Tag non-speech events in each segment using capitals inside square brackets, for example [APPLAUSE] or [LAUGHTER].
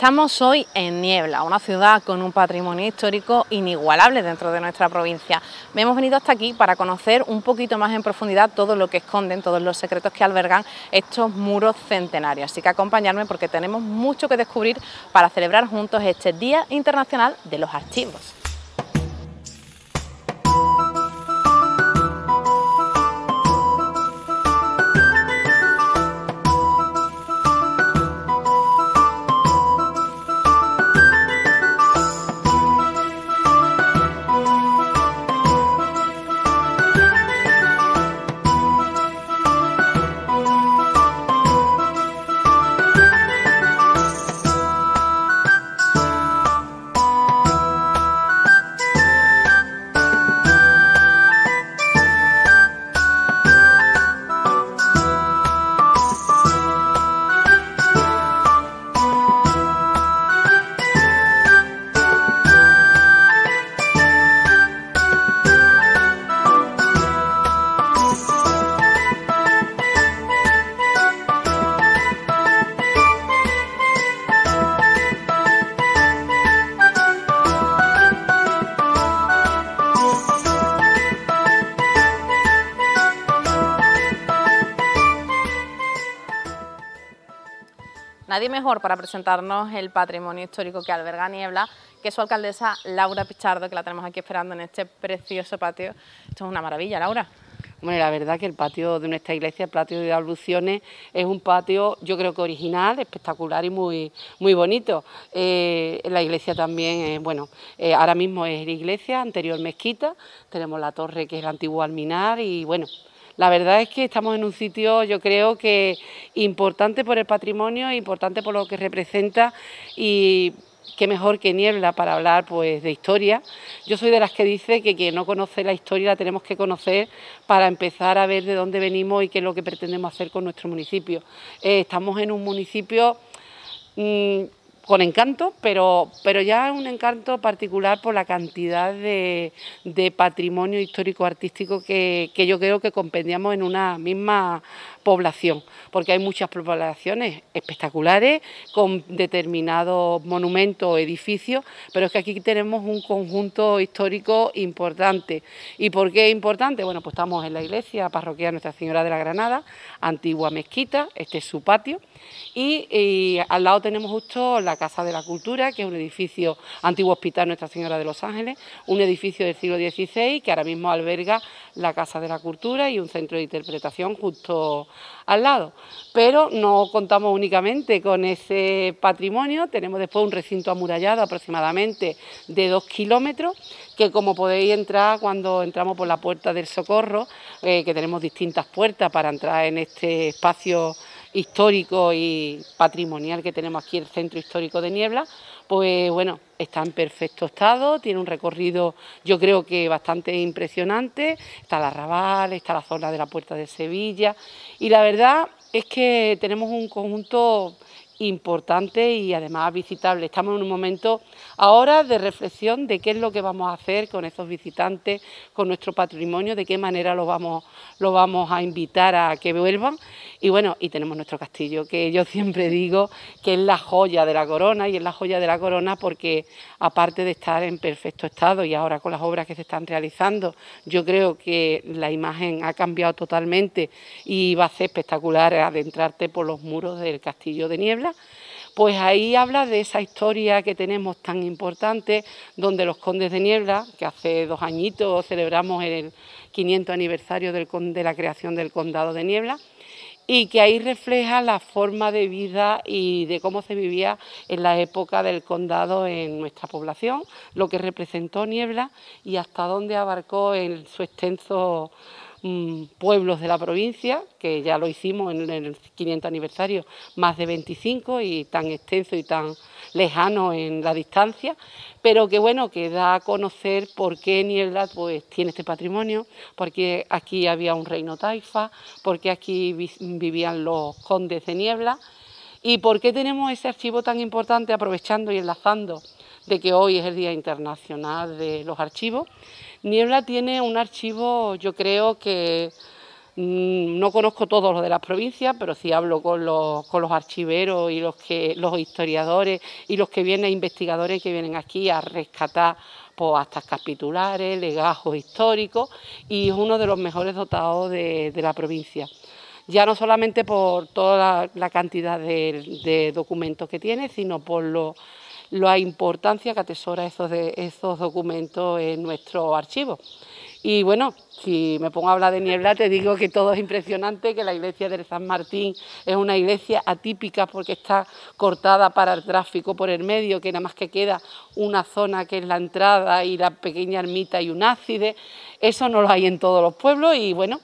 Estamos hoy en Niebla, una ciudad con un patrimonio histórico inigualable dentro de nuestra provincia. Me hemos venido hasta aquí para conocer un poquito más en profundidad todo lo que esconden, todos los secretos que albergan estos muros centenarios. Así que acompañarme porque tenemos mucho que descubrir para celebrar juntos este Día Internacional de los Archivos. mejor para presentarnos el patrimonio histórico que alberga Niebla que su alcaldesa Laura Pichardo, que la tenemos aquí esperando en este precioso patio. Esto es una maravilla, Laura. Bueno, la verdad que el patio de nuestra iglesia, el patio de abluciones, es un patio yo creo que original, espectacular y muy, muy bonito. Eh, la iglesia también, bueno, eh, ahora mismo es la iglesia, anterior mezquita, tenemos la torre que es el antiguo alminar y bueno, la verdad es que estamos en un sitio, yo creo que importante por el patrimonio, importante por lo que representa y qué mejor que Niebla para hablar pues de historia. Yo soy de las que dice que quien no conoce la historia la tenemos que conocer para empezar a ver de dónde venimos y qué es lo que pretendemos hacer con nuestro municipio. Eh, estamos en un municipio mm, con encanto, pero, pero ya un encanto particular por la cantidad de, de patrimonio histórico-artístico que, que yo creo que compendiamos en una misma población, porque hay muchas poblaciones espectaculares con determinados monumentos o edificios, pero es que aquí tenemos un conjunto histórico importante. ¿Y por qué es importante? Bueno, pues estamos en la iglesia parroquial Nuestra Señora de la Granada, antigua mezquita, este es su patio, y, y al lado tenemos justo la Casa de la Cultura, que es un edificio antiguo hospital Nuestra Señora de los Ángeles, un edificio del siglo XVI que ahora mismo alberga la Casa de la Cultura y un centro de interpretación justo al lado. Pero no contamos únicamente con ese patrimonio, tenemos después un recinto amurallado aproximadamente de dos kilómetros, que como podéis entrar cuando entramos por la puerta del socorro, eh, que tenemos distintas puertas para entrar en este espacio histórico y patrimonial que tenemos aquí, el Centro Histórico de Niebla, pues bueno, está en perfecto estado, tiene un recorrido yo creo que bastante impresionante, está la arrabal, está la zona de la Puerta de Sevilla y la verdad es que tenemos un conjunto importante y además visitable. Estamos en un momento ahora de reflexión de qué es lo que vamos a hacer con esos visitantes, con nuestro patrimonio, de qué manera los vamos, vamos a invitar a que vuelvan. Y bueno, y tenemos nuestro castillo, que yo siempre digo que es la joya de la corona y es la joya de la corona porque aparte de estar en perfecto estado y ahora con las obras que se están realizando, yo creo que la imagen ha cambiado totalmente y va a ser espectacular adentrarte por los muros del castillo de niebla pues ahí habla de esa historia que tenemos tan importante, donde los Condes de Niebla, que hace dos añitos celebramos el 500 aniversario de la creación del Condado de Niebla, y que ahí refleja la forma de vida y de cómo se vivía en la época del condado en nuestra población, lo que representó Niebla y hasta dónde abarcó en su extenso Mm, pueblos de la provincia, que ya lo hicimos en el 500 aniversario, más de 25 y tan extenso y tan lejano en la distancia, pero que bueno, que da a conocer por qué Niebla pues, tiene este patrimonio, porque aquí había un reino taifa, porque aquí vivían los condes de Niebla y por qué tenemos ese archivo tan importante aprovechando y enlazando de que hoy es el Día Internacional de los Archivos. Niebla tiene un archivo, yo creo que mm, no conozco todos los de las provincias, pero sí hablo con los, con los archiveros y los, que, los historiadores y los que vienen, investigadores que vienen aquí a rescatar pues, hasta capitulares, legajos históricos, y es uno de los mejores dotados de, la provincia. Ya no solamente por toda la, cantidad de, documentos que tiene, sino por los la importancia que atesora esos, de, esos documentos en nuestro archivo. Y bueno, si me pongo a hablar de niebla, te digo que todo es impresionante, que la iglesia del San Martín es una iglesia atípica porque está cortada para el tráfico por el medio, que nada más que queda una zona que es la entrada y la pequeña ermita y un ácido Eso no lo hay en todos los pueblos y bueno,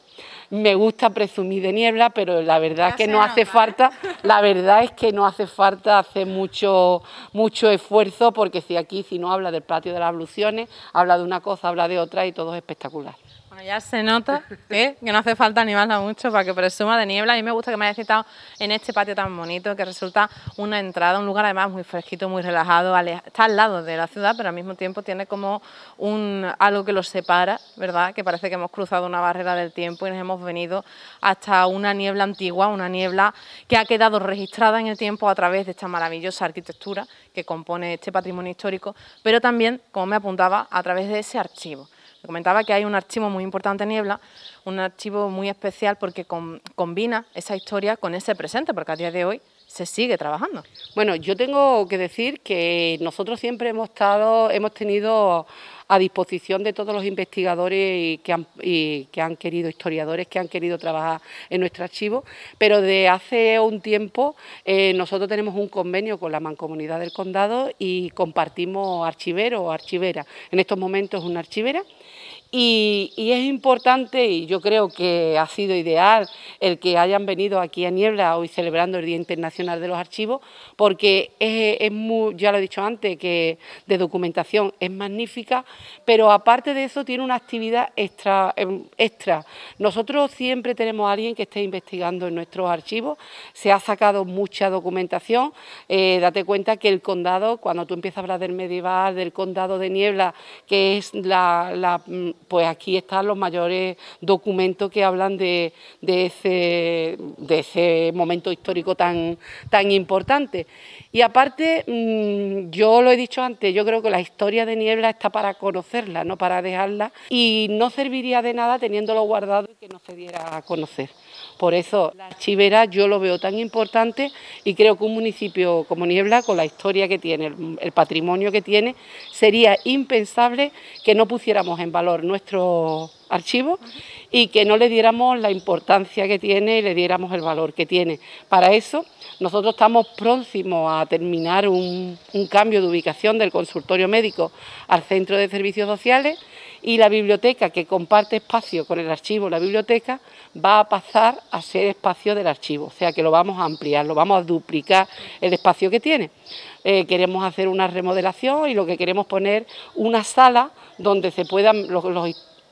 me gusta presumir de niebla, pero la verdad es que no hace falta, la verdad es que no hace falta hacer mucho, mucho esfuerzo, porque si aquí, si no habla del patio de las abluciones, habla de una cosa, habla de otra y todo es espectacular. Ya se nota que no hace falta animarla mucho para que presuma de niebla. A mí me gusta que me haya citado en este patio tan bonito, que resulta una entrada, un lugar además muy fresquito, muy relajado. Está al lado de la ciudad, pero al mismo tiempo tiene como un, algo que lo separa, ¿verdad? Que parece que hemos cruzado una barrera del tiempo y nos hemos venido hasta una niebla antigua, una niebla que ha quedado registrada en el tiempo a través de esta maravillosa arquitectura que compone este patrimonio histórico, pero también, como me apuntaba, a través de ese archivo te comentaba que hay un archivo muy importante en Niebla, un archivo muy especial porque combina esa historia con ese presente, porque a día de hoy se sigue trabajando. Bueno, yo tengo que decir que nosotros siempre hemos estado, hemos tenido a disposición de todos los investigadores y que, han, querido, historiadores que han querido trabajar en nuestro archivo, pero de hace un tiempo eh, nosotros tenemos un convenio con la Mancomunidad del Condado y compartimos archivero o archivera. En estos momentos es una archivera y, es importante, y yo creo que ha sido ideal el que hayan venido aquí a Niebla hoy celebrando el Día Internacional de los Archivos, porque es, muy, ya lo he dicho antes, que de documentación es magnífica, pero aparte de eso tiene una actividad extra. Em, extra. Nosotros siempre tenemos a alguien que esté investigando en nuestros archivos, se ha sacado mucha documentación, eh, date cuenta que el condado, cuando tú empiezas a hablar del medieval, del condado de Niebla, que es la mm, pues aquí están los mayores documentos que hablan de, ese, momento histórico tan, tan importante. Y aparte, mm, yo lo he dicho antes, yo creo que la historia de Niebla está para conocerla, no para dejarla, y no serviría de nada teniéndolo guardado y que no se diera a conocer. Por eso, la archivera yo lo veo tan importante y creo que un municipio como Niebla, con la historia que tiene, el, patrimonio que tiene, sería impensable que no pusiéramos en valor nuestro archivo... y que no le diéramos la importancia que tiene y le diéramos el valor que tiene. Para eso, nosotros estamos próximos a terminar un cambio de ubicación del consultorio médico al centro de servicios sociales y la biblioteca que comparte espacio con el archivo, la biblioteca, va a pasar a ser espacio del archivo, o sea que lo vamos a ampliar, lo vamos a duplicar el espacio que tiene. Eh, queremos hacer una remodelación y lo que queremos poner una sala donde se puedan los,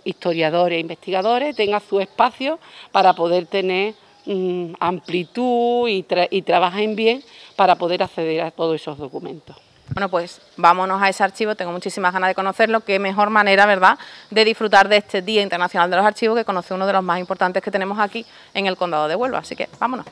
historiadores e investigadores tengan su espacio para poder tener mm, amplitud y, trabajar y trabajen bien para poder acceder a todos esos documentos. Bueno, pues vámonos a ese archivo, tengo muchísimas ganas de conocerlo, qué mejor manera, ¿verdad?, de disfrutar de este Día Internacional de los Archivos que conoce uno de los más importantes que tenemos aquí en el Condado de Huelva, así que vámonos.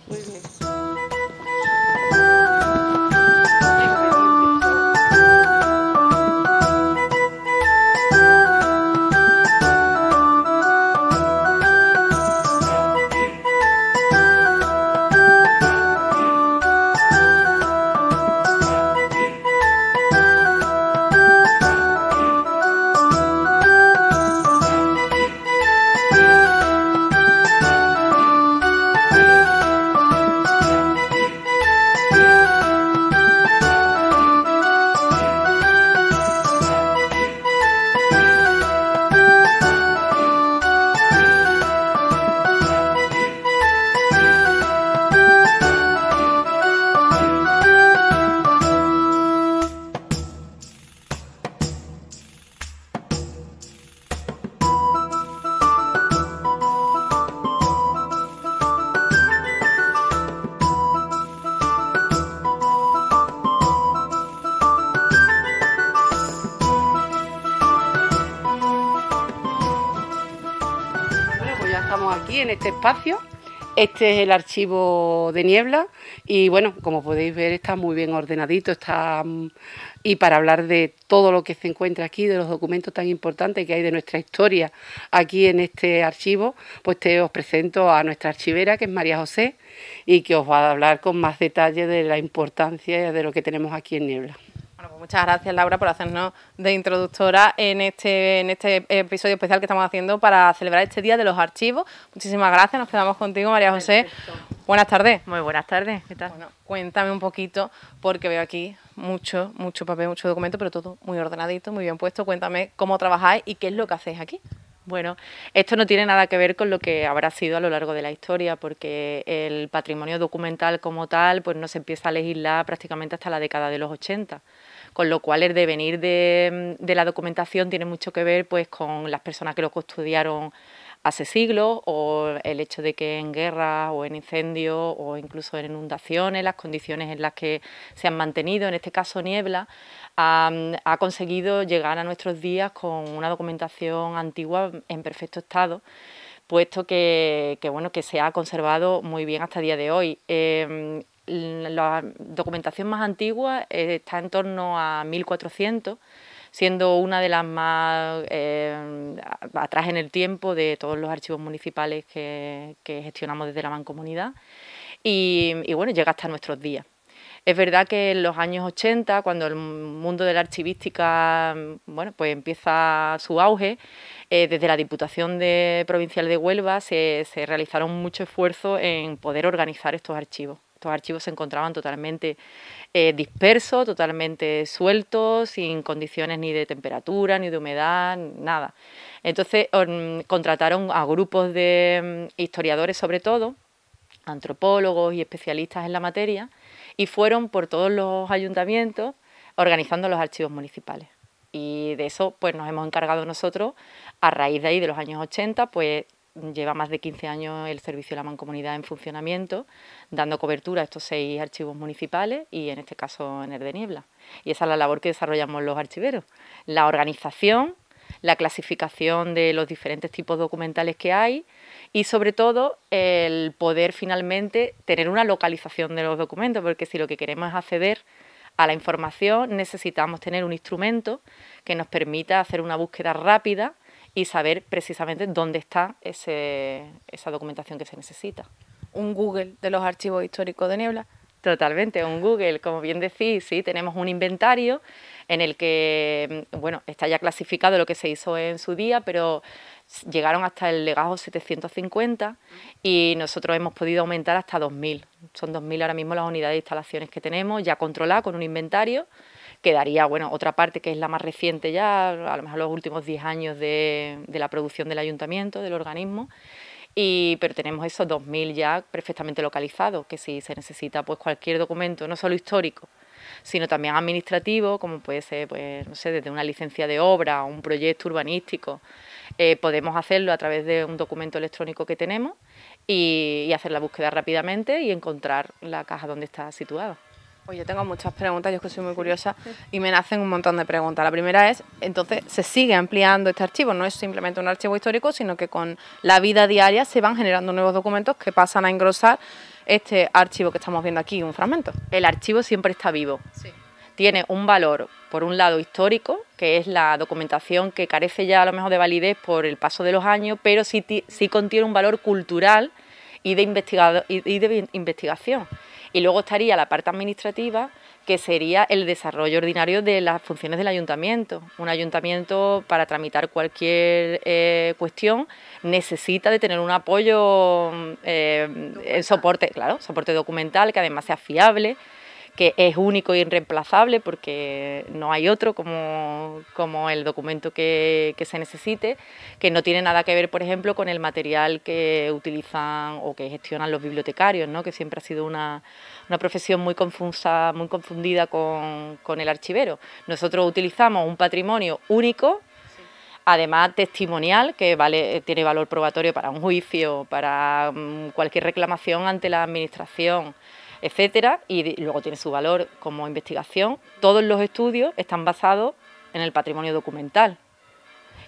aquí en este espacio. Este es el archivo de niebla y bueno, como podéis ver está muy bien ordenadito, está mm, y para hablar de todo lo que se encuentra aquí, de los documentos tan importantes que hay de nuestra historia aquí en este archivo, pues te os presento a nuestra archivera que es María José y que os va a hablar con más detalle de la importancia de lo que tenemos aquí en Niebla. Pues muchas gracias Laura por hacernos de introductora en este, en este episodio especial que estamos haciendo para celebrar este Día de los Archivos. Muchísimas gracias, nos quedamos contigo María José. Buenas tardes. Muy buenas tardes, Bueno, cuéntame un poquito, porque veo aquí mucho, mucho papel, mucho documento, pero todo muy ordenadito, muy bien puesto. Cuéntame cómo trabajáis y qué es lo que hacéis aquí. Bueno, esto no tiene nada que ver con lo que habrá sido a lo largo de la historia, porque el patrimonio documental como tal, pues no se empieza a legislar prácticamente hasta la década de los 80 con lo cual el devenir de, mm, de la documentación tiene mucho que ver pues, con las personas que lo custodiaron hace siglos o el hecho de que en guerras o en incendios o incluso en inundaciones, las condiciones en las que se han mantenido, en este caso niebla, ha, mm, conseguido llegar a nuestros días con una documentación antigua en perfecto estado puesto que, bueno que se ha conservado muy bien hasta día de hoy. Eh, la documentación más antigua eh, está en torno a 1400, siendo una de las más eh, atrás en el tiempo de todos los archivos municipales que, gestionamos desde la mancomunidad y, bueno, llega hasta nuestros días. Es verdad que en los años 80, cuando el mundo de la archivística bueno, pues empieza su auge, eh, desde la Diputación de Provincial de Huelva se, se realizaron muchos esfuerzos en poder organizar estos archivos. Estos archivos se encontraban totalmente eh, dispersos, totalmente sueltos, sin condiciones ni de temperatura, ni de humedad, nada. Entonces contrataron a grupos de mm, historiadores sobre todo, antropólogos y especialistas en la materia, y fueron por todos los ayuntamientos organizando los archivos municipales. Y de eso pues nos hemos encargado nosotros a raíz de ahí de los años 80, pues lleva más de 15 años el servicio de la mancomunidad en funcionamiento, dando cobertura a estos seis archivos municipales y en este caso en el de Niebla. Y esa es la labor que desarrollamos los archiveros, la organización, la clasificación de los diferentes tipos documentales que hay y sobre todo el poder finalmente tener una localización de los documentos, porque si lo que queremos es acceder a la información necesitamos tener un instrumento que nos permita hacer una búsqueda rápida y saber precisamente dónde está ese, esa documentación que se necesita. Un Google de los archivos históricos de Niebla. Totalmente, un Google, como bien decís, sí, tenemos un inventario en el que, mm, bueno, está ya clasificado lo que se hizo en su día, pero llegaron hasta el legajo 750 y nosotros hemos podido aumentar hasta 2.000. Son 2.000 ahora mismo las unidades de instalaciones que tenemos, ya controladas con un inventario Quedaría, bueno, otra parte que es la más reciente ya, a lo mejor los últimos 10 años de, la producción del ayuntamiento, del organismo. Y, pero tenemos esos 2.000 ya perfectamente localizados, que si se necesita pues cualquier documento, no solo histórico, sino también administrativo, como puede ser, pues, no sé, desde una licencia de obra, o un proyecto urbanístico. Eh, podemos hacerlo a través de un documento electrónico que tenemos y hacer la búsqueda rápidamente y encontrar la caja donde está situada. Pues yo tengo muchas preguntas, yo es que soy muy curiosa y me nacen un montón de preguntas. La primera es, entonces, ¿se sigue ampliando este archivo? No es simplemente un archivo histórico, sino que con la vida diaria se van generando nuevos documentos que pasan a engrosar este archivo que estamos viendo aquí, un fragmento. El archivo siempre está vivo. Tiene un valor, por un lado, histórico, que es la documentación que carece ya a lo mejor de validez por el paso de los años, pero sí, sí contiene un valor cultural y de, investigado, y de investigación. Y luego estaría la parte administrativa, que sería el desarrollo ordinario de las funciones del ayuntamiento. Un ayuntamiento para tramitar cualquier eh, cuestión necesita de tener un apoyo, mm, el eh, soporte, claro, soporte documental que además sea fiable que es único e irreemplazable porque no hay otro como, como el documento que, se necesite, que no tiene nada que ver, por ejemplo, con el material que utilizan o que gestionan los bibliotecarios, ¿no? que siempre ha sido una, una profesión muy, confusa, muy confundida con, con el archivero. Nosotros utilizamos un patrimonio único además testimonial, que vale, eh, tiene valor probatorio para un juicio, para mm, cualquier reclamación ante la administración etcétera, y luego tiene su valor como investigación. Todos los estudios están basados en el patrimonio documental.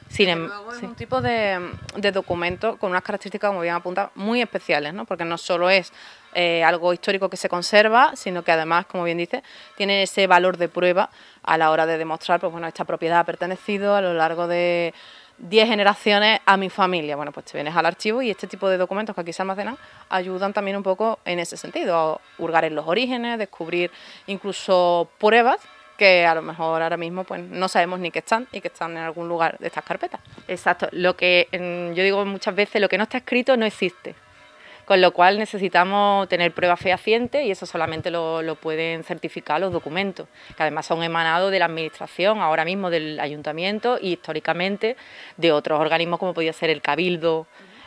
Sin embargo es un tipo de, de, documento con unas características, como bien apuntado, muy especiales, ¿no? porque no solo es eh, algo histórico que se conserva, sino que además, como bien dice, tiene ese valor de prueba a la hora de demostrar, pues bueno, esta propiedad ha pertenecido a lo largo de ...diez generaciones a mi familia. Bueno, pues te vienes al archivo y este tipo de documentos que aquí se almacenan ayudan también un poco en ese sentido, a hurgar en los orígenes, descubrir incluso pruebas que a lo mejor ahora mismo pues no sabemos ni que están y que están en algún lugar de estas carpetas. Exacto, lo que yo digo muchas veces, lo que no está escrito no existe con lo cual necesitamos tener pruebas fehacientes... y eso solamente lo, pueden certificar los documentos, que además son emanados de la Administración, ahora mismo del Ayuntamiento y históricamente de otros organismos como podía ser el Cabildo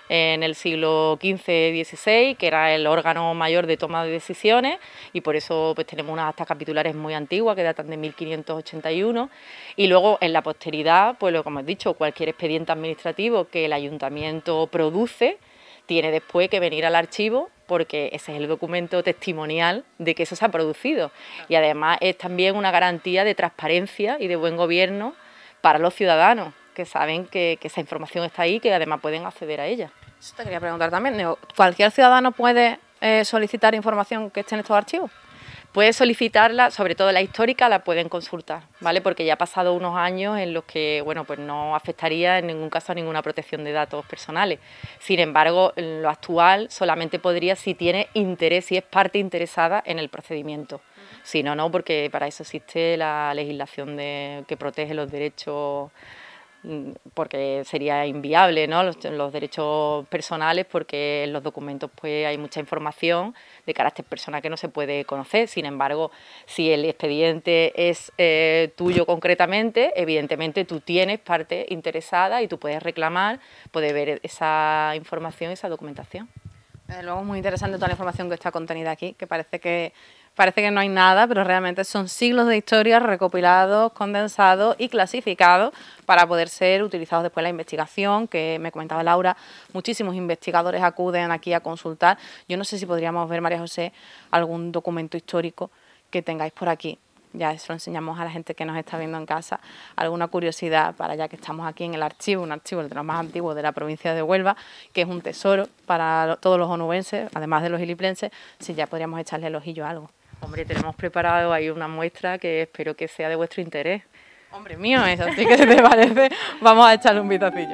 en el siglo XV-XVI, que era el órgano mayor de toma de decisiones, y por eso pues, tenemos unas actas capitulares muy antiguas que datan de 1581. Y luego en la posteridad, pues lo como he dicho, cualquier expediente administrativo que el ayuntamiento produce tiene después que venir al archivo porque ese es el documento testimonial de que eso se ha producido. Y además es también una garantía de transparencia y de buen gobierno para los ciudadanos que saben que, esa información está ahí y que además pueden acceder a ella. Eso te quería preguntar también. ¿Cualquier ciudadano puede eh, solicitar información que esté en estos archivos? Puede solicitarla, sobre todo la histórica la pueden consultar, ¿vale? Porque ya ha pasado unos años en los que, bueno, pues no afectaría en ningún caso a ninguna protección de datos personales. Sin embargo, en lo actual solamente podría si tiene interés, si es parte interesada en el procedimiento. Si no, no, porque para eso existe la legislación de, que protege los derechos Mm, porque sería inviable ¿no? los, derechos personales porque en los documentos pues hay mucha información de carácter personal que no se puede conocer. Sin embargo, si el expediente es eh, tuyo concretamente, evidentemente tú tienes parte interesada y tú puedes reclamar, puedes ver esa información, esa documentación. Desde luego, muy interesante toda la información que está contenida aquí, que parece que parece que no hay nada, pero realmente son siglos de historia recopilados, condensados y clasificados para poder ser utilizados después en la investigación, que me comentaba Laura, muchísimos investigadores acuden aquí a consultar. Yo no sé si podríamos ver, María José, algún documento histórico que tengáis por aquí. Ya eso lo enseñamos a la gente que nos está viendo en casa. Alguna curiosidad para ya que estamos aquí en el archivo, un archivo de los más antiguos de la provincia de Huelva, que es un tesoro para todos los onubenses, además de los iliplenses, si ya podríamos echarle el ojillo a algo. Hombre, tenemos preparado ahí una muestra que espero que sea de vuestro interés. Hombre mío es, así que si [LAUGHS] te parece, vamos a echarle un vistacillo.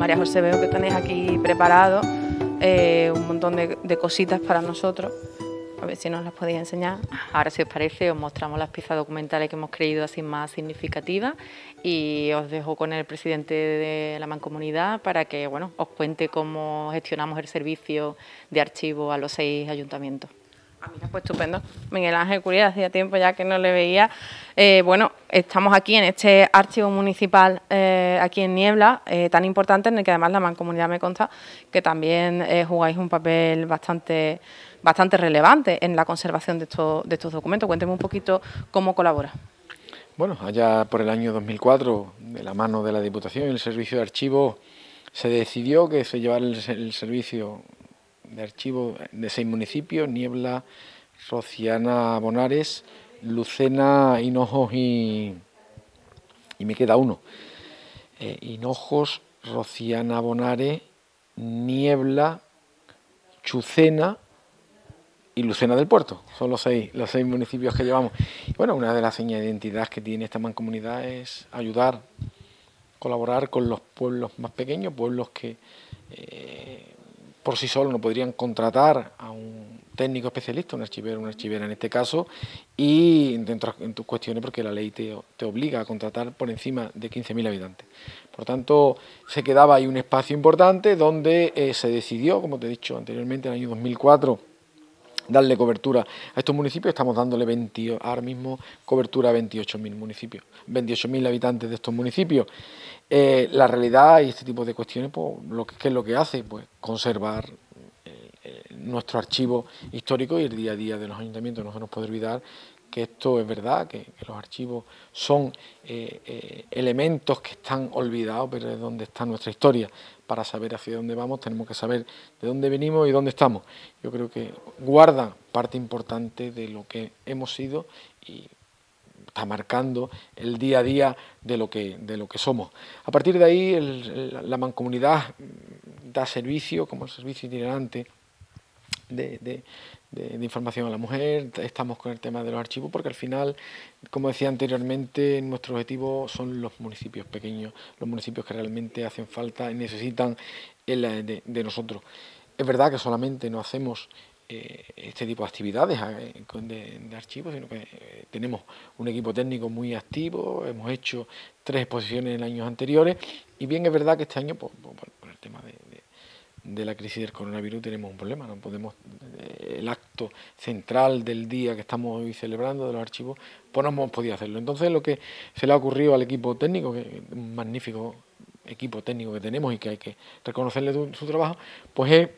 María José, veo que tenéis aquí preparado eh, un montón de, cositas para nosotros. A ver si nos las podéis enseñar. Ahora, si os parece, os mostramos las piezas documentales que hemos creído así más significativas y os dejo con el presidente de la Mancomunidad para que bueno, os cuente cómo gestionamos el servicio de archivo a los seis ayuntamientos pues estupendo. Miguel Ángel Curia, hacía tiempo ya que no le veía. Eh, bueno, estamos aquí en este archivo municipal, eh, aquí en Niebla, eh, tan importante, en el que además la mancomunidad me consta que también jugáis un papel bastante, bastante relevante en la conservación de estos, de estos documentos. Cuénteme un poquito cómo colabora. Bueno, allá por el año 2004, de la mano de la Diputación y el Servicio de archivo se decidió que se llevara el servicio de archivo de seis municipios, Niebla, Rociana, Bonares, Lucena, Hinojos y, y me queda uno. Eh, Hinojos, Rociana, Bonares, Niebla, Chucena y Lucena del Puerto. Son los seis, los seis municipios que llevamos. bueno, una de las señas de identidad que tiene esta mancomunidad es ayudar, colaborar con los pueblos más pequeños, pueblos que eh, por sí solo no podrían contratar a un técnico especialista, un archivero, una archivera en este caso, y dentro en tus cuestiones porque la ley te, te obliga a contratar por encima de 15.000 habitantes. Por tanto, se quedaba ahí un espacio importante donde eh, se decidió, como te he dicho anteriormente, en el año 2004, darle cobertura a estos municipios. Estamos dándole 28 ahora mismo cobertura a 28.000 municipios, 28.000 habitantes de estos municipios. Eh, la realidad y este tipo de cuestiones, pues, lo que, ¿qué es lo que hace? Pues conservar eh, eh, nuestro archivo histórico y el día a día de los ayuntamientos. No se nos puede olvidar que esto es verdad, que, los archivos son elementos que están olvidados, pero es donde está nuestra historia. Para saber hacia dónde vamos tenemos que saber de dónde venimos y dónde estamos. Yo creo que guarda parte importante de lo que hemos sido y marcando el día a día de lo que, de lo que somos. A partir de ahí, la mancomunidad da servicio, como el servicio itinerante de, información a la mujer, estamos con el tema de los archivos, porque al final, como decía anteriormente, nuestro objetivo son los municipios pequeños, los municipios que realmente hacen falta y necesitan de, nosotros. Es verdad que solamente no hacemos eh, este tipo de actividades de, archivos, sino que eh, tenemos un equipo técnico muy activo, hemos hecho tres exposiciones en años anteriores y bien es verdad que este año, pues, pues, por, el tema de, la crisis del coronavirus, tenemos un problema, no podemos, eh, el acto central del día que estamos hoy celebrando de los archivos, pues no hemos podido hacerlo. Entonces lo que se le ha ocurrido al equipo técnico, que un magnífico equipo técnico que tenemos y que hay que reconocerle su, su trabajo, pues es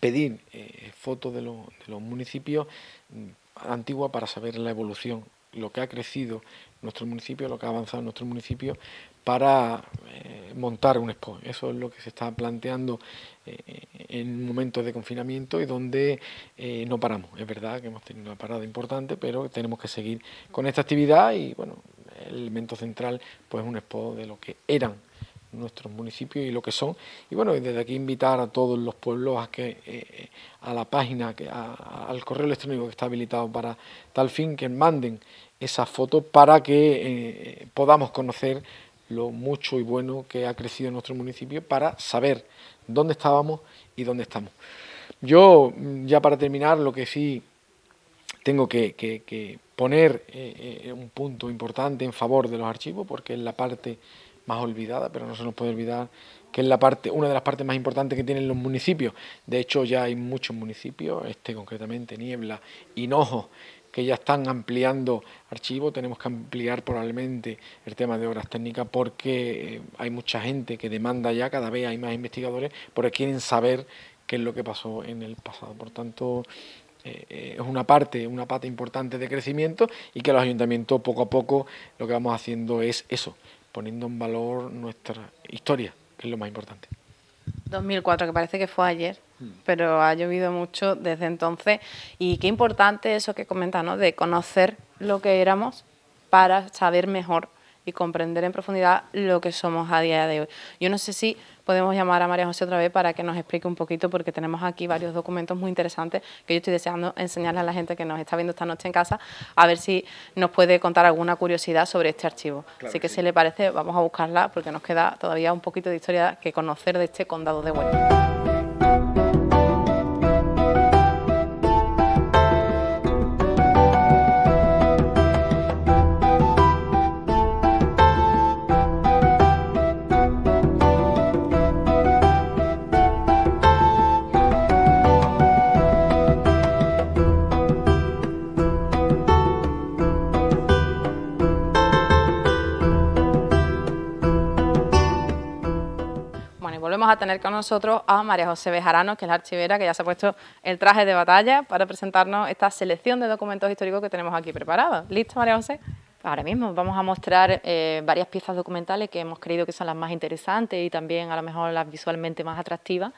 pedir eh, fotos de, los municipios mm, antiguos para saber la evolución, lo que ha crecido nuestro municipio, lo que ha avanzado nuestro municipio para eh, montar un expo. Eso es lo que se está planteando eh, en momentos de confinamiento y donde no paramos. Es verdad que hemos tenido una parada importante, pero tenemos que seguir con esta actividad y bueno, el elemento central pues un expo de lo que eran nuestros municipios y lo que son. Y bueno, desde aquí invitar a todos los pueblos a que eh, eh, a la página, que al correo electrónico que está habilitado para tal fin, que manden esas fotos... para que eh, podamos conocer lo mucho y bueno que ha crecido nuestro municipio para saber dónde estábamos y dónde estamos. Yo, mm, ya para terminar, lo que sí tengo que, poner un punto importante en favor de los archivos, porque es la parte más olvidada, pero no se nos puede olvidar que es la parte, una de las partes más importantes que tienen los municipios. De hecho, ya hay muchos municipios, este concretamente, Niebla, Hinojo, que ya están ampliando archivos. Tenemos que ampliar probablemente el tema de obras técnicas porque eh, hay mucha gente que demanda ya, cada vez hay más investigadores, porque quieren saber qué es lo que pasó en el pasado. Por tanto, eh, eh, es una parte, una pata importante de crecimiento y que los ayuntamientos poco a poco lo que vamos haciendo es eso, poniendo en valor nuestra historia, que es lo más importante. 2004, que parece que fue ayer, hmm. pero ha llovido mucho desde entonces. Y qué importante eso que comentas, ¿no? De conocer lo que éramos para saber mejor y comprender en profundidad lo que somos a día de hoy. Yo no sé si podemos llamar a María José otra vez para que nos explique un poquito, porque tenemos aquí varios documentos muy interesantes que yo estoy deseando enseñarle a la gente que nos está viendo esta noche en casa, a ver si nos puede contar alguna curiosidad sobre este archivo. Así que, si le parece, vamos a buscarla, porque nos queda todavía un poquito de historia que conocer de este condado de Huelva. a tener con nosotros a María José Bejarano, que es la archivera, que ya se ha puesto el traje de batalla para presentarnos esta selección de documentos históricos que tenemos aquí preparados. ¿Listo, María José? Ahora mismo vamos a mostrar eh, varias piezas documentales que hemos creído que son las más interesantes y también a lo mejor las visualmente más atractivas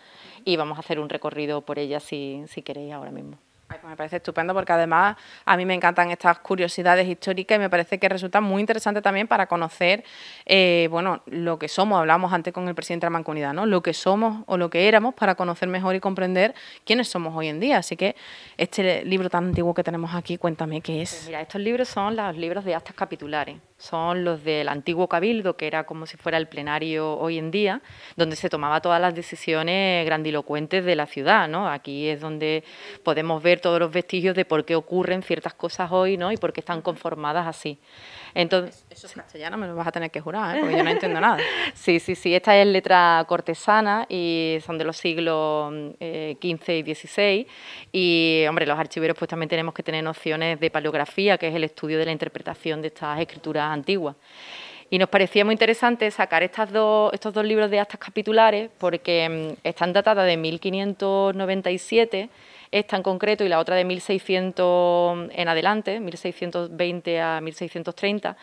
y vamos a hacer un recorrido por ellas si queréis ahora mismo. Pues me parece estupendo porque además a mí me encantan estas curiosidades históricas y me parece que resulta muy interesante también para conocer, eh, bueno, lo que somos, hablamos antes con el presidente de la ¿no? Lo que somos o lo que éramos para conocer mejor y comprender quiénes somos hoy en día. Así que este libro tan antiguo que tenemos aquí, cuéntame qué es. Pues mira, estos libros son los libros de actas capitulares son los del antiguo cabildo, que era como si fuera el plenario hoy en día, donde se tomaba todas las decisiones grandilocuentes de la ciudad, ¿no? Aquí es donde podemos ver todos los vestigios de por qué ocurren ciertas cosas hoy, ¿no? Y por qué están conformadas así eso es castellano, me lo vas a tener que jurar, ¿eh? porque yo no entiendo nada. [LAUGHS] sí, sí, sí. Esta es letra cortesana y son de los siglos XV mm, eh, y XVI. Y, hombre, los archiveros pues también tenemos que tener nociones de paleografía, que es el estudio de la interpretación de estas escrituras antiguas. Y nos parecía muy interesante sacar estos dos libros de actas capitulares porque mm, están datadas de 1597 esta en concreto y la otra de 1600 en adelante, 1620 a 1630,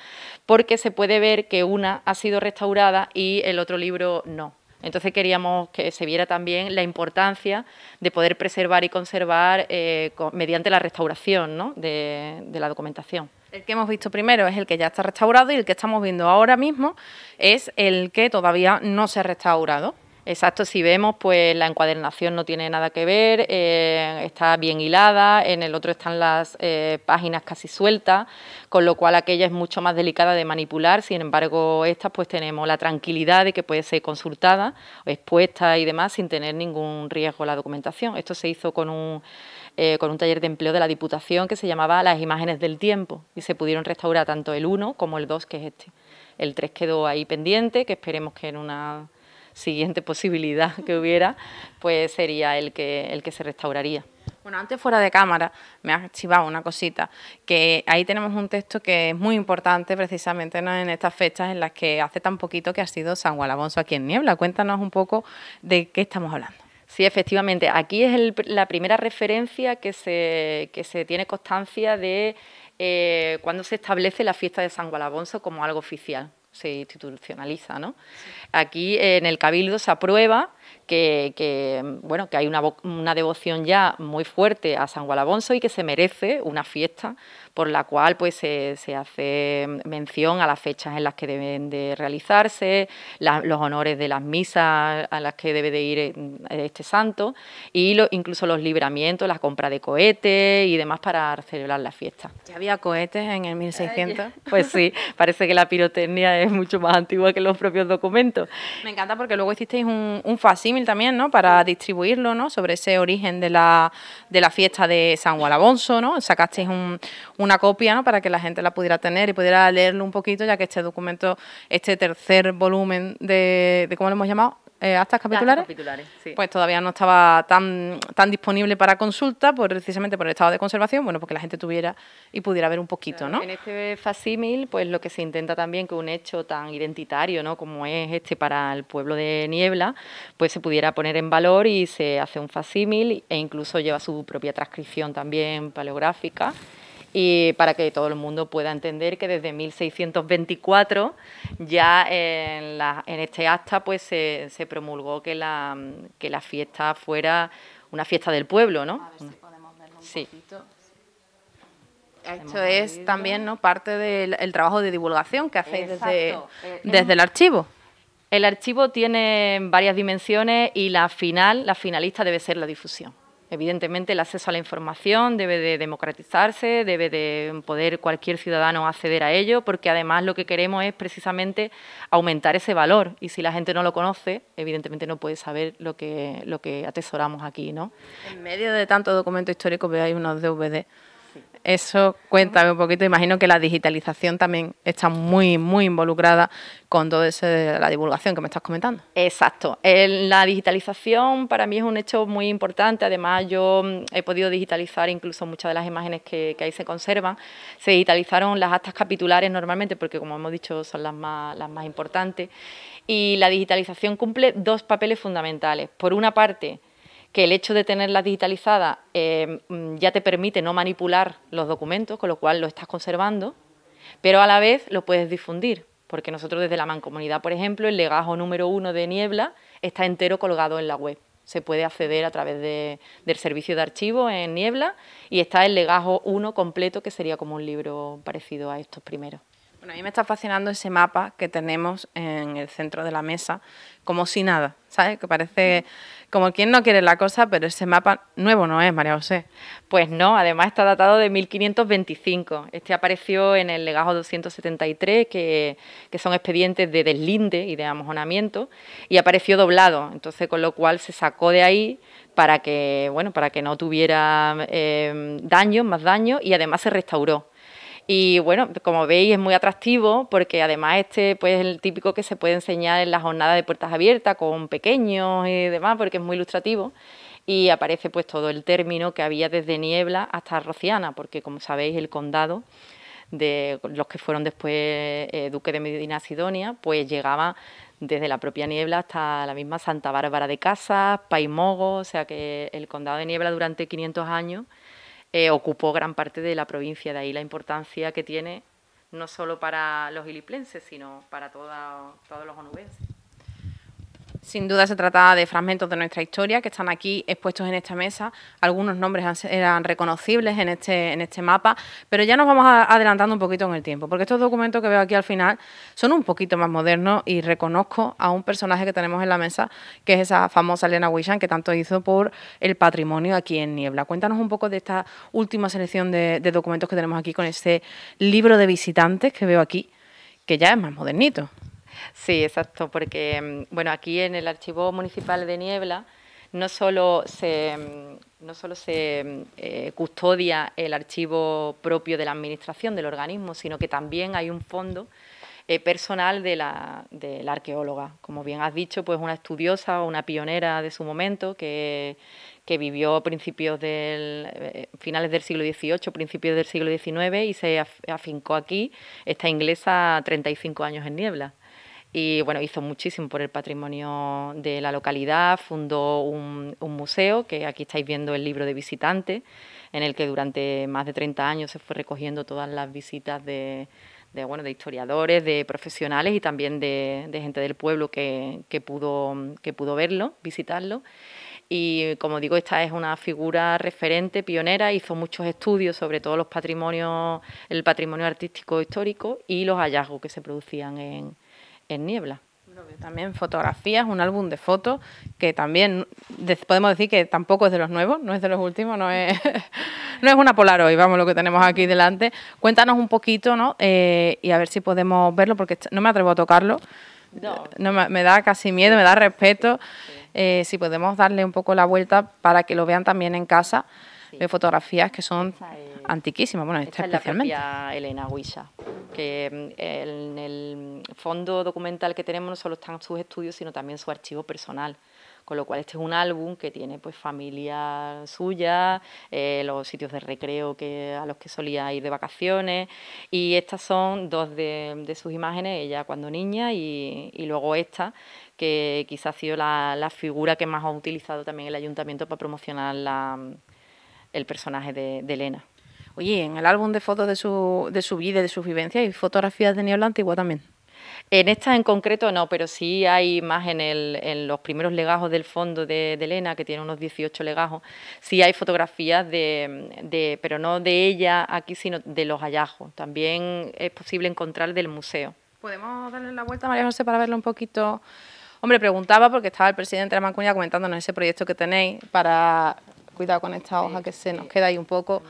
porque se puede ver que una ha sido restaurada y el otro libro no. Entonces queríamos que se viera también la importancia de poder preservar y conservar eh, mediante la restauración ¿no? de la documentación. El que hemos visto primero es el que ya está restaurado y el que estamos viendo ahora mismo es el que todavía no se ha restaurado. Exacto, si vemos, pues la encuadernación no tiene nada que ver, eh, está bien hilada, en el otro están las eh, páginas casi sueltas, con lo cual aquella es mucho más delicada de manipular, sin embargo, estas pues tenemos la tranquilidad de que puede ser consultada, expuesta y demás, sin tener ningún riesgo la documentación. Esto se hizo con un eh, con un taller de empleo de la Diputación que se llamaba Las imágenes del tiempo y se pudieron restaurar tanto el 1 como el 2, que es este. El 3 quedó ahí pendiente, que esperemos que en una siguiente posibilidad que hubiera, pues sería el que, el que se restauraría. Bueno, antes fuera de cámara me ha archivado una cosita, que ahí tenemos un texto que es muy importante precisamente en estas fechas en las que hace tan poquito que ha sido San Gualabonso aquí en Niebla. Cuéntanos un poco de qué estamos hablando. Sí, efectivamente. Aquí es la primera referencia que se, que se tiene constancia de eh, cuando se establece la fiesta de San Gualabonso como algo oficial se institucionaliza. ¿no? Aquí en el Cabildo se aprueba que, bueno, que hay una, devoción ya muy fuerte a San Gualabonso y que se merece una fiesta por la cual pues se, se hace mención a las fechas en las que deben de realizarse, los honores de las misas a las que debe de ir eh, este santo y lo, incluso los libramientos, la compra de cohetes y demás para celebrar la fiesta. ¿Ya había cohetes en el 1600? Pues sí, parece que la pirotecnia es mucho más antigua que los propios documentos. Me encanta porque luego hicisteis un, un símil también, ¿no? Para distribuirlo, ¿no? Sobre ese origen de la, de la fiesta de San Gualabonso, ¿no? Sacasteis una copia, ¿no? Para que la gente la pudiera tener y pudiera leerlo un poquito, ya que este documento, este tercer volumen de ¿cómo lo hemos llamado? Eh, hasta actas capitulares, pues todavía no estaba tan, tan disponible para consulta por, precisamente por el estado de conservación, bueno, porque la gente tuviera y pudiera ver un poquito, ¿no? En este facímil, pues lo que se intenta también que un hecho tan identitario, ¿no? Como es este para el pueblo de Niebla, pues se pudiera poner en valor y se hace un facímil e incluso lleva su propia transcripción también paleográfica y para que todo el mundo pueda entender que desde 1624 ya en, la, en este acta pues se, promulgó que la, que la fiesta fuera una fiesta del pueblo, ¿no? A ver podemos un poquito. Esto es también ¿no? parte del trabajo de divulgación que hacéis desde, eh, desde el archivo. El archivo tiene varias dimensiones y la final, la finalista debe ser la difusión. Evidentemente el acceso a la información debe de democratizarse, debe de poder cualquier ciudadano acceder a ello, porque además lo que queremos es precisamente aumentar ese valor y si la gente no lo conoce, evidentemente no puede saber lo que, lo que atesoramos aquí. ¿no? En medio de tanto documento histórico veáis unos DVD eso cuéntame un poquito. Imagino que la digitalización también está muy, muy involucrada con todo la divulgación que me estás comentando. Exacto. la digitalización para mí es un hecho muy importante. Además, yo mm, he podido digitalizar incluso muchas de las imágenes que, ahí se conservan. Se digitalizaron las actas capitulares normalmente, porque como hemos dicho, son las más importantes. Y la digitalización cumple dos papeles fundamentales. Por una parte, que el hecho de tenerla digitalizada eh, mm, ya te permite no manipular los documentos, con lo cual lo estás conservando, pero a la vez lo puedes difundir, porque nosotros desde la mancomunidad, por ejemplo, el legajo número uno de Niebla está entero colgado en la web. Se puede acceder a través del servicio de archivo en Niebla y está el legajo uno completo, que sería como un libro parecido a estos primeros. Bueno, a mí me está fascinando ese mapa que tenemos en el centro de la mesa, como si nada, ¿sabes? Que parece... Como quien no quiere la cosa, pero ese mapa nuevo no es, María José. Pues no, además está datado de 1525. Este apareció en el legajo 273, que, son expedientes de deslinde y de amojonamiento, y apareció doblado. Entonces, con lo cual se sacó de ahí para que, bueno, para que no tuviera eh, daños, más daños, y además se restauró. Y bueno, como veis es muy atractivo porque además este pues, es el típico que se puede enseñar en la jornada de puertas abiertas con pequeños y demás porque es muy ilustrativo y aparece pues todo el término que había desde Niebla hasta Rociana porque como sabéis el condado de los que fueron después eh, duque de Medina Sidonia pues llegaba desde la propia Niebla hasta la misma Santa Bárbara de Casas, Paimogo, o sea que el condado de Niebla durante 500 años eh, ocupó gran parte de la provincia, de ahí la importancia que tiene no solo para los iliplenses, sino para todos los onubenses. Sin duda se trata de fragmentos de nuestra historia que están aquí expuestos en esta mesa. Algunos nombres eran reconocibles en este, en este mapa, pero ya nos vamos adelantando un poquito en el tiempo, porque estos documentos que veo aquí al final son un poquito más modernos y reconozco a un personaje que tenemos en la mesa, que es esa famosa Elena Wishan, que tanto hizo por el patrimonio aquí en Niebla. Cuéntanos un poco de esta última selección de, de documentos que tenemos aquí con este libro de visitantes que veo aquí, que ya es más modernito. Sí, exacto, porque mm, bueno, aquí en el Archivo Municipal de Niebla no solo se, mm, no solo se mm, eh, custodia el archivo propio de la Administración, del organismo, sino que también hay un fondo eh, personal de la, de la, arqueóloga. Como bien has dicho, pues una estudiosa o una pionera de su momento que, vivió a principios del, eh, finales del siglo XVIII, principios del siglo XIX y se afincó aquí, esta inglesa, 35 años en Niebla y bueno, hizo muchísimo por el patrimonio de la localidad, fundó un, museo, que aquí estáis viendo el libro de visitantes, en el que durante más de 30 años se fue recogiendo todas las visitas de, bueno, de historiadores, de profesionales y también de, gente del pueblo que, pudo, que pudo verlo, visitarlo. Y como digo, esta es una figura referente, pionera, hizo muchos estudios sobre todo los patrimonios, el patrimonio artístico histórico y los hallazgos que se producían en, en niebla. También fotografías, un álbum de fotos que también podemos decir que tampoco es de los nuevos, no es de los últimos, no es, [LAUGHS] no es una Polaroid, vamos, lo que tenemos aquí delante. Cuéntanos un poquito, ¿no? Eh, y a ver si podemos verlo, porque no me atrevo a tocarlo. me, da casi miedo, me da respeto. Eh, si podemos darle un poco la vuelta para que lo vean también en casa de fotografías que son antiquísimas, bueno, esta, especialmente. Es Elena Huisa, que mm, en el fondo documental que tenemos no solo están sus estudios, sino también su archivo personal con lo cual este es un álbum que tiene pues familia suya, eh, los sitios de recreo que, a los que solía ir de vacaciones y estas son dos de, sus imágenes, ella cuando niña y, luego esta que quizás ha sido la, la, figura que más ha utilizado también el ayuntamiento para promocionar la, el personaje de, Elena. Oye, en el álbum de fotos de su, de su vida y de sus vivencias hay fotografías de Niebla Antigua también. En esta en concreto no, pero sí hay más en, los primeros legajos del fondo de, Elena, que tiene unos 18 legajos, sí hay fotografías de, pero no de ella aquí, sino de los hallazgos. También es posible encontrar del museo. ¿Podemos darle la vuelta, María José, para verlo un poquito? Hombre, preguntaba porque estaba el presidente de la Mancuña comentándonos ese proyecto que tenéis para cuidado con esta hoja que se nos queda ahí un poco.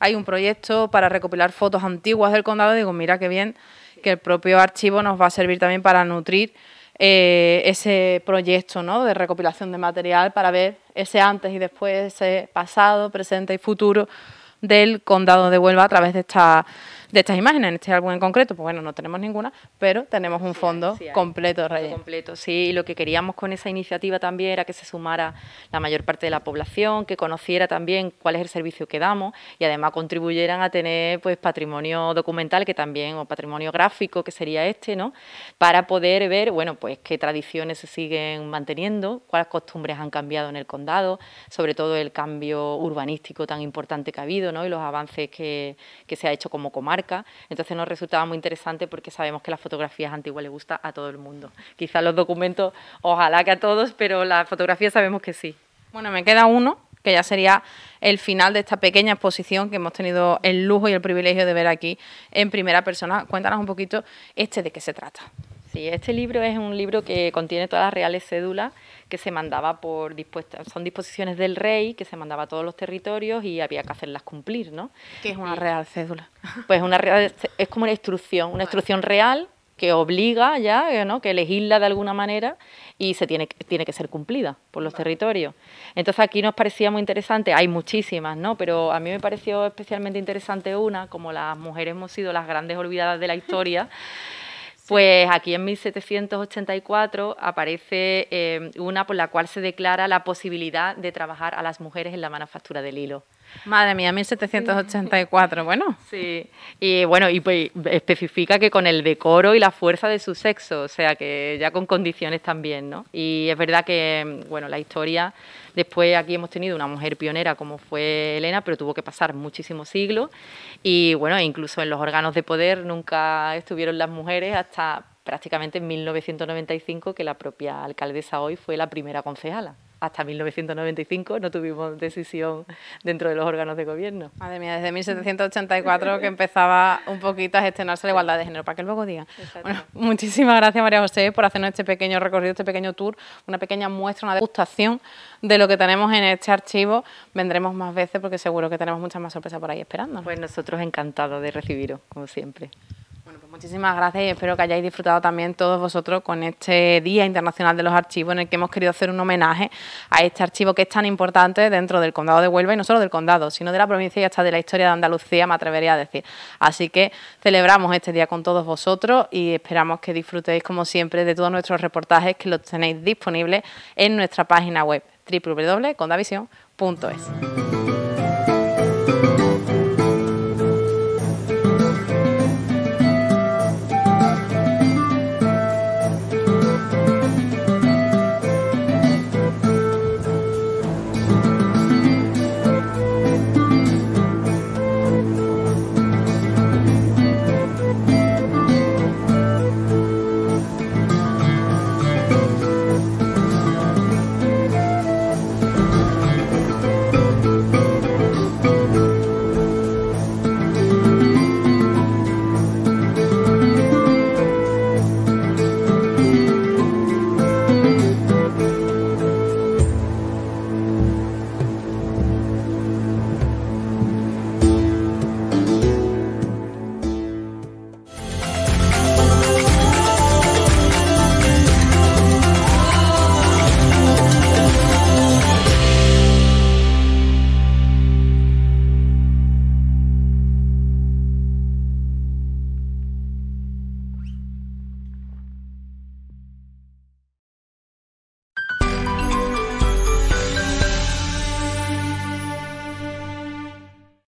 Hay un proyecto para recopilar fotos antiguas del condado. Digo, mira qué bien que el propio archivo nos va a servir también para nutrir eh, ese proyecto ¿no? de recopilación de material para ver ese antes y después, ese pasado, presente y futuro del condado de Huelva a través de esta de estas imágenes, en este álbum en concreto, pues bueno, no tenemos ninguna, pero tenemos un fondo completo, Completo, sí, lo que queríamos con esa iniciativa también era que se sumara la mayor parte de la población, que conociera también cuál es el servicio que damos y además contribuyeran a tener pues patrimonio documental que también, o patrimonio gráfico que sería este, ¿no? Para poder ver, bueno, pues qué tradiciones se siguen manteniendo, cuáles costumbres han cambiado en el condado, sobre todo el cambio urbanístico tan importante que ha habido, ¿no? Y los avances que, que se ha hecho como comarca entonces nos resultaba muy interesante porque sabemos que las fotografías antiguas le gusta a todo el mundo. Quizás los documentos, ojalá que a todos, pero la fotografía sabemos que sí. Bueno, me queda uno, que ya sería el final de esta pequeña exposición que hemos tenido el lujo y el privilegio de ver aquí en primera persona. Cuéntanos un poquito este de qué se trata este libro es un libro que contiene todas las reales cédulas que se mandaba por dispuestas, son disposiciones del rey que se mandaba a todos los territorios y había que hacerlas cumplir, ¿no? ¿Qué es una real cédula? Pues una es como una instrucción, una instrucción real que obliga ya, eh, ¿no? que legisla de alguna manera y se tiene, tiene que ser cumplida por los territorios. Entonces aquí nos parecía muy interesante, hay muchísimas, ¿no? pero a mí me pareció especialmente interesante una, como las mujeres hemos sido las grandes olvidadas de la historia. [LAUGHS] Pues aquí en 1784 aparece eh, una por la cual se declara la posibilidad de trabajar a las mujeres en la manufactura del hilo. Madre mía, 1784, bueno. Sí, y bueno, y pues especifica que con el decoro y la fuerza de su sexo, o sea que ya con condiciones también, ¿no? Y es verdad que, bueno, la historia, después aquí hemos tenido una mujer pionera como fue Elena, pero tuvo que pasar muchísimos siglos y bueno, incluso en los órganos de poder nunca estuvieron las mujeres hasta prácticamente en 1995 que la propia alcaldesa hoy fue la primera concejala. Hasta 1995 no tuvimos decisión dentro de los órganos de gobierno. Madre mía, desde 1784 que empezaba un poquito a gestionarse la igualdad de género, para que luego diga. Bueno, muchísimas gracias María José por hacernos este pequeño recorrido, este pequeño tour, una pequeña muestra, una degustación de lo que tenemos en este archivo. Vendremos más veces porque seguro que tenemos muchas más sorpresas por ahí esperando. Pues nosotros encantados de recibiros, como siempre muchísimas gracias y espero que hayáis disfrutado también todos vosotros con este Día Internacional de los Archivos en el que hemos querido hacer un homenaje a este archivo que es tan importante dentro del Condado de Huelva y no solo del Condado, sino de la provincia y hasta de la historia de Andalucía, me atrevería a decir. Así que celebramos este día con todos vosotros y esperamos que disfrutéis como siempre de todos nuestros reportajes que los tenéis disponibles en nuestra página web www.condavision.es.